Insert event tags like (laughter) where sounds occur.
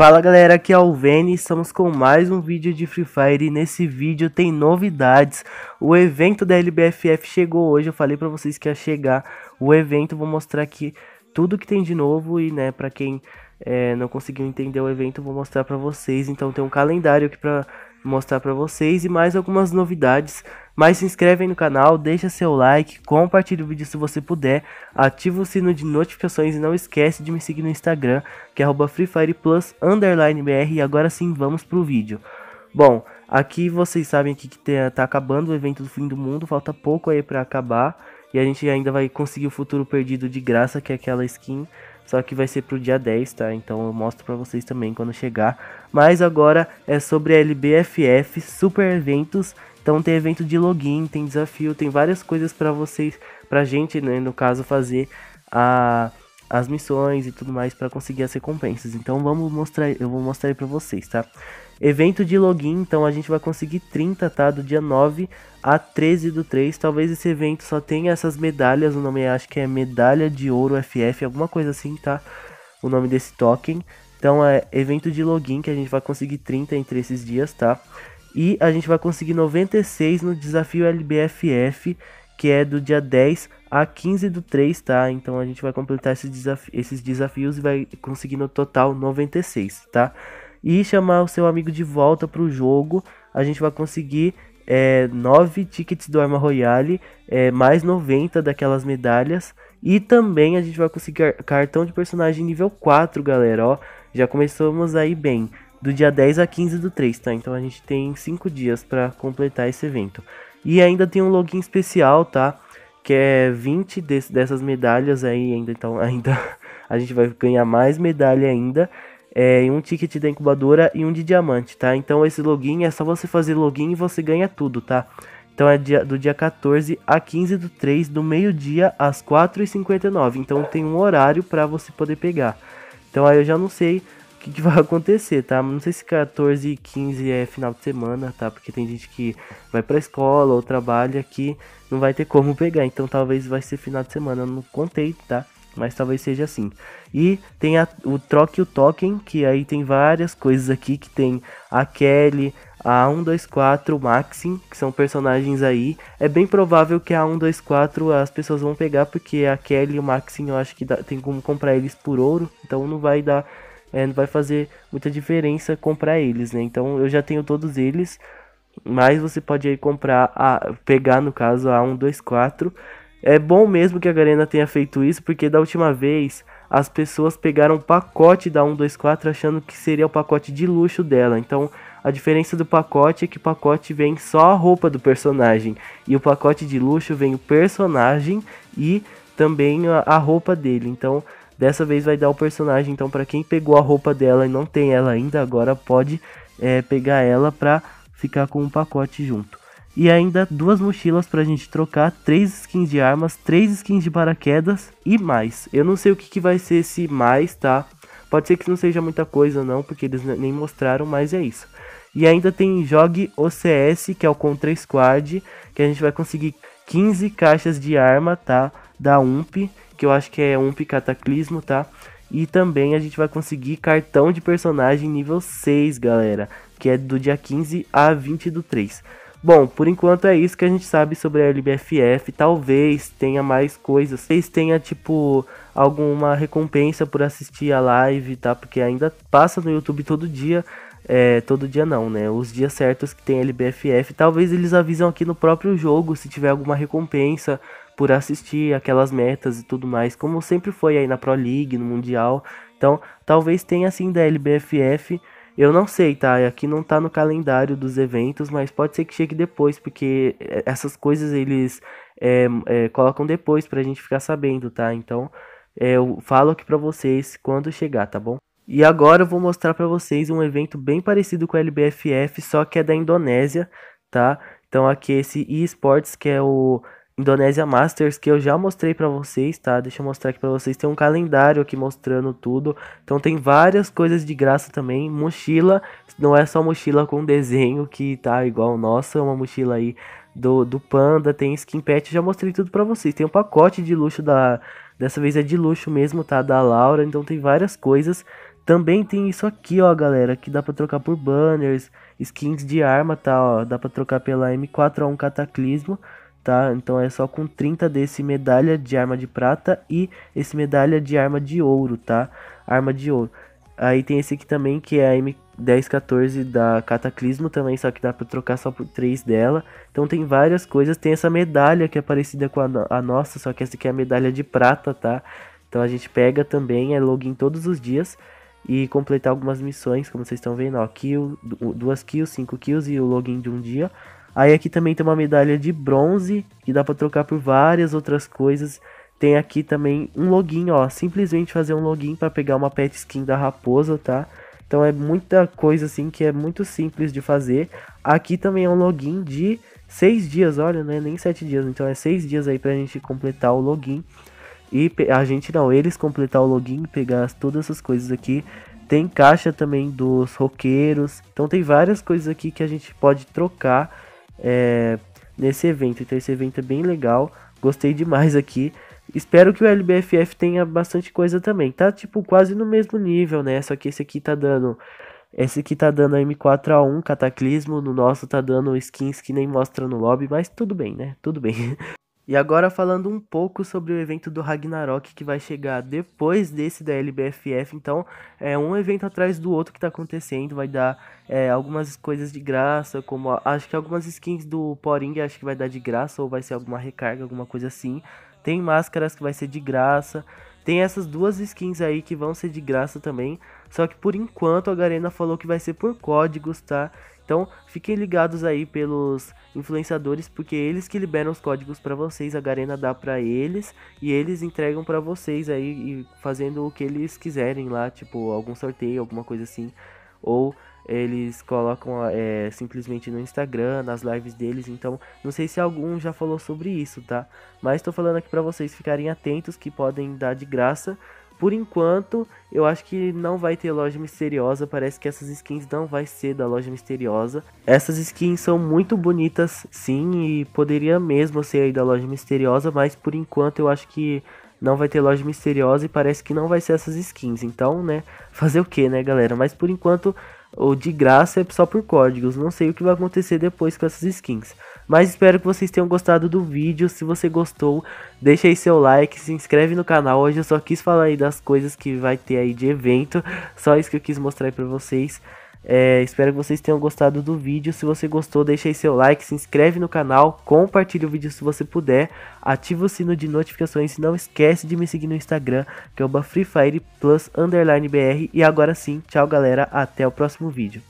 Fala galera, aqui é o Vene, estamos com mais um vídeo de Free Fire e nesse vídeo tem novidades. O evento da LBFF chegou hoje, eu falei pra vocês que ia chegar o evento, vou mostrar aqui tudo que tem de novo e né, pra quem é, não conseguiu entender o evento, vou mostrar pra vocês. Então tem um calendário aqui pra mostrar para vocês e mais algumas novidades. Mas se inscreve aí no canal, deixa seu like, compartilha o vídeo se você puder, ativa o sino de notificações e não esquece de me seguir no Instagram, que é @freefireplus_br. E agora sim, vamos pro vídeo. Bom, aqui vocês sabem que tá acabando o evento do fim do mundo, falta pouco aí para acabar e a gente ainda vai conseguir o futuro perdido de graça, que é aquela skin só que vai ser pro dia 10, tá? Então eu mostro para vocês também quando chegar. Mas agora é sobre a LBFF Super Eventos. Então tem evento de login, tem desafio, tem várias coisas para vocês, pra gente, né, no caso fazer a as missões e tudo mais para conseguir as recompensas. Então vamos mostrar, eu vou mostrar aí para vocês, tá? Evento de login, então a gente vai conseguir 30, tá? Do dia 9 a 13 do 3. Talvez esse evento só tenha essas medalhas, o nome é, acho que é Medalha de Ouro FF, alguma coisa assim, tá? O nome desse token. Então é evento de login que a gente vai conseguir 30 entre esses dias, tá? E a gente vai conseguir 96 no desafio LBFF, que é do dia 10 a 15 do 3, tá? Então a gente vai completar esses desafios e vai conseguir no total 96, tá? e chamar o seu amigo de volta para o jogo, a gente vai conseguir é, 9 tickets do Arma Royale, é, mais 90 daquelas medalhas. E também a gente vai conseguir cartão de personagem nível 4, galera. Ó, já começamos aí bem. Do dia 10 a 15 do 3, tá? Então a gente tem 5 dias para completar esse evento. E ainda tem um login especial, tá? Que é 20 dessas medalhas aí ainda. Então ainda (laughs) a gente vai ganhar mais medalha ainda é, um ticket da incubadora e um de diamante, tá? Então esse login é só você fazer login e você ganha tudo, tá? Então é dia, do dia 14 a 15 do 3, do meio-dia às 4h59. Então tem um horário para você poder pegar. Então aí eu já não sei o que, que, (laughs) vai acontecer, tá? Não sei se 14 e 15 é final de semana, tá? Porque tem gente que vai pra escola ou trabalha que não vai ter como (laughs) pegar. Então talvez vai ser final de semana. Eu não contei, tá? mas talvez seja assim. E tem a, o Troque o Token, que aí tem várias coisas aqui, que tem a Kelly, a 124 Maxim, que são personagens aí. É bem provável que a 124 as pessoas vão pegar, porque a Kelly e o Maxim eu acho que dá, tem como comprar eles por ouro, então não vai dar. É, não vai fazer muita diferença comprar eles, né? Então eu já tenho todos eles. Mas você pode aí comprar a pegar no caso a 124 é bom mesmo que a Garena tenha feito isso, porque da última vez as pessoas pegaram o pacote da 124 achando que seria o pacote de luxo dela. Então a diferença do pacote é que o pacote vem só a roupa do personagem. E o pacote de luxo vem o personagem e também a roupa dele. Então dessa vez vai dar o personagem. Então para quem pegou a roupa dela e não tem ela ainda, agora pode é, pegar ela para ficar com o pacote junto e ainda duas mochilas pra gente trocar, três skins de armas, três skins de paraquedas e mais. Eu não sei o que, que vai ser esse mais, tá? Pode ser que não seja muita coisa não, porque eles nem mostraram, mas é isso. E ainda tem Jogue OCS, que é o Contra Squad, que a gente vai conseguir 15 caixas de arma, tá? Da UMP, que eu acho que é UMP Cataclismo, tá? E também a gente vai conseguir cartão de personagem nível 6, galera, que é do dia 15 a 20 do 3. Bom, por enquanto é isso que a gente sabe sobre a LBFF. Talvez tenha mais coisas. Talvez tenha, tipo, alguma recompensa por assistir a live, tá? Porque ainda passa no YouTube todo dia. É, todo dia não, né? Os dias certos que tem LBFF. Talvez eles avisam aqui no próprio jogo se tiver alguma recompensa por assistir aquelas metas e tudo mais, como sempre foi aí na Pro League, no Mundial. Então, talvez tenha assim da LBFF eu não sei, tá? Aqui não tá no calendário dos eventos, mas pode ser que chegue depois, porque é, essas coisas eles é, é, colocam depois pra gente ficar sabendo, tá? Então é, eu falo aqui pra vocês quando chegar, tá bom? E agora eu vou mostrar pra vocês um evento bem parecido com o LBFF, só que é da Indonésia, tá? Então aqui é esse eSports, que é o Indonésia Masters que eu já mostrei para vocês, tá? Deixa eu mostrar aqui para vocês. Tem um calendário aqui mostrando tudo. Então tem várias coisas de graça também. Mochila, não é só mochila com desenho que tá igual nossa, é uma mochila aí do, do Panda, tem skin pet, já mostrei tudo para vocês. Tem um pacote de luxo da dessa vez é de luxo mesmo, tá? Da Laura, então tem várias coisas. Também tem isso aqui, ó, galera, que dá pra trocar por banners, skins de arma, tá, ó, dá pra trocar pela M4A1 Cataclismo tá? Então é só com 30 desse medalha de arma de prata e esse medalha de arma de ouro, tá? Arma de ouro. Aí tem esse aqui também, que é a M1014 da Cataclismo também, só que dá pra trocar só por 3 dela. Então tem várias coisas. Tem essa medalha que é parecida com a, a nossa, só que essa aqui é a medalha de prata, tá? Então a gente pega também, é login todos os dias e completar algumas missões, como vocês estão vendo, ó, kill, duas kills, cinco kills e o login de um dia. Aí aqui também tem uma medalha de bronze, que dá para trocar por várias outras coisas. Tem aqui também um login, ó, simplesmente fazer um login para pegar uma pet skin da raposa, tá? Então é muita coisa assim que é muito simples de fazer. Aqui também é um login de seis dias, olha, não é nem sete dias, então é seis dias aí pra gente completar o login. E a gente não, eles completar o login, pegar todas essas coisas aqui. Tem caixa também dos roqueiros. Então tem várias coisas aqui que a gente pode trocar é, nesse evento. Então esse evento é bem legal, gostei demais aqui. Espero que o LBFF tenha bastante coisa também. Tá tipo quase no mesmo nível, né? Só que esse aqui tá dando esse aqui tá dando M4A1 Cataclismo, no nosso tá dando skins que nem mostra no lobby, mas tudo bem, né? Tudo bem. (laughs) E agora falando um pouco sobre o evento do Ragnarok que vai chegar depois desse da LBFF, então é um evento atrás do outro que está acontecendo, vai dar é, algumas coisas de graça, como acho que algumas skins do Poring acho que vai dar de graça ou vai ser alguma recarga, alguma coisa assim. Tem máscaras que vai ser de graça, tem essas duas skins aí que vão ser de graça também. Só que por enquanto a Garena falou que vai ser por códigos, tá? Então fiquem ligados aí pelos influenciadores, porque é eles que liberam os códigos para vocês, a Garena dá para eles e eles entregam para vocês aí fazendo o que eles quiserem lá, tipo algum sorteio, alguma coisa assim, ou eles colocam é, simplesmente no Instagram, nas lives deles, então não sei se algum já falou sobre isso, tá? Mas estou falando aqui para vocês ficarem atentos que podem dar de graça por enquanto, eu acho que não vai ter loja misteriosa. Parece que essas skins não vai ser da loja misteriosa. Essas skins são muito bonitas, sim, e poderia mesmo ser aí da loja misteriosa, mas por enquanto eu acho que não vai ter loja misteriosa e parece que não vai ser essas skins. Então, né, fazer o que, né, galera? Mas por enquanto, o de graça é só por códigos. Não sei o que vai acontecer depois com essas skins. Mas espero que vocês tenham gostado do vídeo. Se você gostou, deixa aí seu like, se inscreve no canal. Hoje eu só quis falar aí das coisas que vai ter aí de evento. Só isso que eu quis mostrar aí pra vocês. É, espero que vocês tenham gostado do vídeo. Se você gostou, deixa aí seu like, se inscreve no canal, compartilha o vídeo se você puder, ativa o sino de notificações e não esquece de me seguir no Instagram, que é o Free Fire Plus Underline BR. E agora sim, tchau galera, até o próximo vídeo.